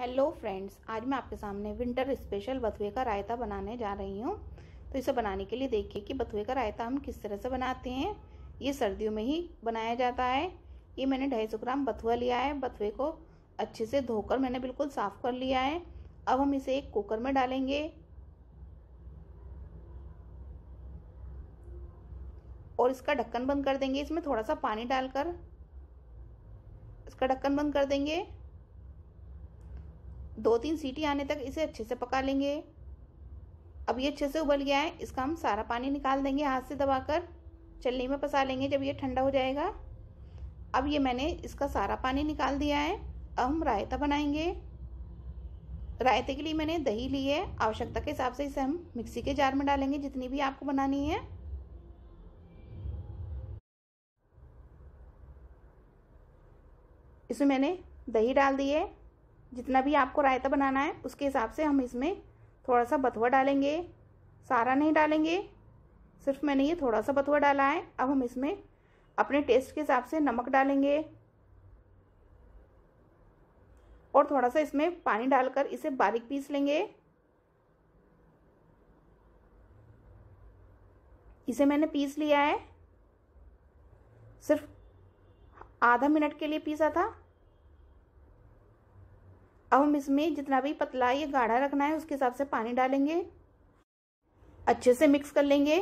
hello friends आज मैं आपके सामने विंटर स्पेशल बथुए का रायता बनाने जा रही हूँ तो इसे बनाने के लिए देखिए कि बथुए का रायता हम किस तरह से बनाते हैं ये सर्दियों में ही बनाया जाता है ये मैंने ढाई सौ ग्राम बथुआ लिया है बथुए को अच्छे से धोकर मैंने बिल्कुल साफ़ कर लिया है अब हम इसे एक कुकर में डालेंगे और इसका ढक्कन बंद कर देंगे इसमें थोड़ा सा पानी डालकर इसका ढक्कन बंद कर देंगे दो तीन सीटी आने तक इसे अच्छे से पका लेंगे अब ये अच्छे से उबल गया है इसका हम सारा पानी निकाल देंगे हाथ से दबाकर चलनी में पसा लेंगे जब ये ठंडा हो जाएगा अब ये मैंने इसका सारा पानी निकाल दिया है अब हम रायता बनाएंगे रायते के लिए मैंने दही ली है आवश्यकता के हिसाब से इसे हम मिक्सी के जार में डालेंगे जितनी भी आपको बनानी है इसमें मैंने दही डाल दी है जितना भी आपको रायता बनाना है उसके हिसाब से हम इसमें थोड़ा सा बथुआ डालेंगे सारा नहीं डालेंगे सिर्फ मैंने ये थोड़ा सा बथुआ डाला है अब हम इसमें अपने टेस्ट के हिसाब से नमक डालेंगे और थोड़ा सा इसमें पानी डालकर इसे बारीक पीस लेंगे इसे मैंने पीस लिया है सिर्फ आधा मिनट के लिए पीसा था अब हम इसमें जितना भी पतला या गाढ़ा रखना है उसके हिसाब से पानी डालेंगे अच्छे से मिक्स कर लेंगे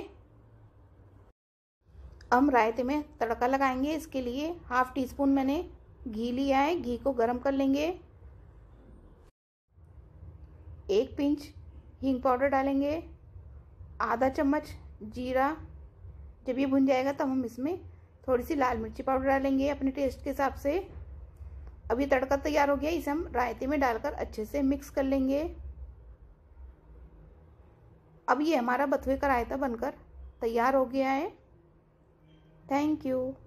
हम रायते में तड़का लगाएंगे इसके लिए हाफ टी स्पून मैंने घी लिया है घी को गर्म कर लेंगे एक पिंच हींग पाउडर डालेंगे आधा चम्मच जीरा जब ये भुन जाएगा तब हम इसमें थोड़ी सी लाल मिर्ची पाउडर डालेंगे अपने टेस्ट के हिसाब से अब ये तड़का तैयार हो गया इसे हम रायते में डालकर अच्छे से मिक्स कर लेंगे अब ये हमारा बथुए का रायता बनकर तैयार हो गया है थैंक यू